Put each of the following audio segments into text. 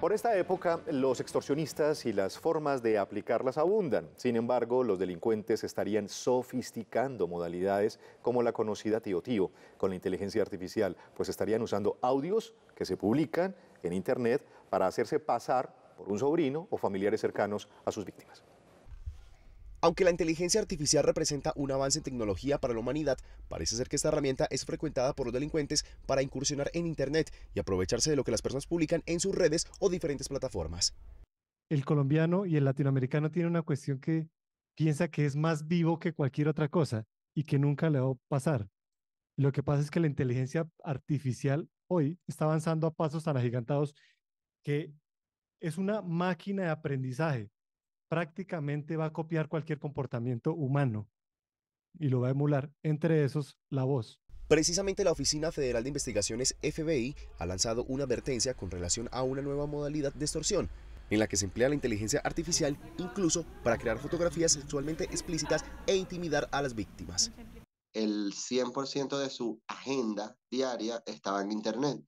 Por esta época, los extorsionistas y las formas de aplicarlas abundan. Sin embargo, los delincuentes estarían sofisticando modalidades como la conocida tío-tío con la inteligencia artificial, pues estarían usando audios que se publican en Internet para hacerse pasar por un sobrino o familiares cercanos a sus víctimas. Aunque la inteligencia artificial representa un avance en tecnología para la humanidad, parece ser que esta herramienta es frecuentada por los delincuentes para incursionar en Internet y aprovecharse de lo que las personas publican en sus redes o diferentes plataformas. El colombiano y el latinoamericano tienen una cuestión que piensa que es más vivo que cualquier otra cosa y que nunca le va a pasar. Lo que pasa es que la inteligencia artificial hoy está avanzando a pasos tan agigantados que es una máquina de aprendizaje prácticamente va a copiar cualquier comportamiento humano y lo va a emular, entre esos la voz. Precisamente la Oficina Federal de Investigaciones FBI ha lanzado una advertencia con relación a una nueva modalidad de extorsión, en la que se emplea la inteligencia artificial incluso para crear fotografías sexualmente explícitas e intimidar a las víctimas. El 100% de su agenda diaria estaba en Internet.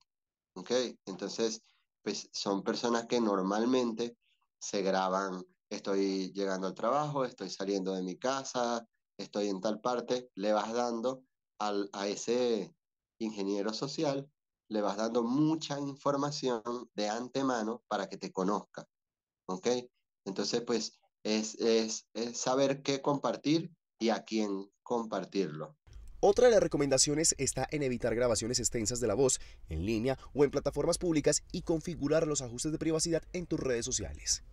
¿okay? Entonces, pues son personas que normalmente se graban estoy llegando al trabajo, estoy saliendo de mi casa, estoy en tal parte, le vas dando a ese ingeniero social, le vas dando mucha información de antemano para que te conozca. ¿Ok? Entonces, pues es saber qué compartir y a quién compartirlo. Otra de las recomendaciones está en evitar grabaciones extensas de la voz en línea o en plataformas públicas y configurar los ajustes de privacidad en tus redes sociales.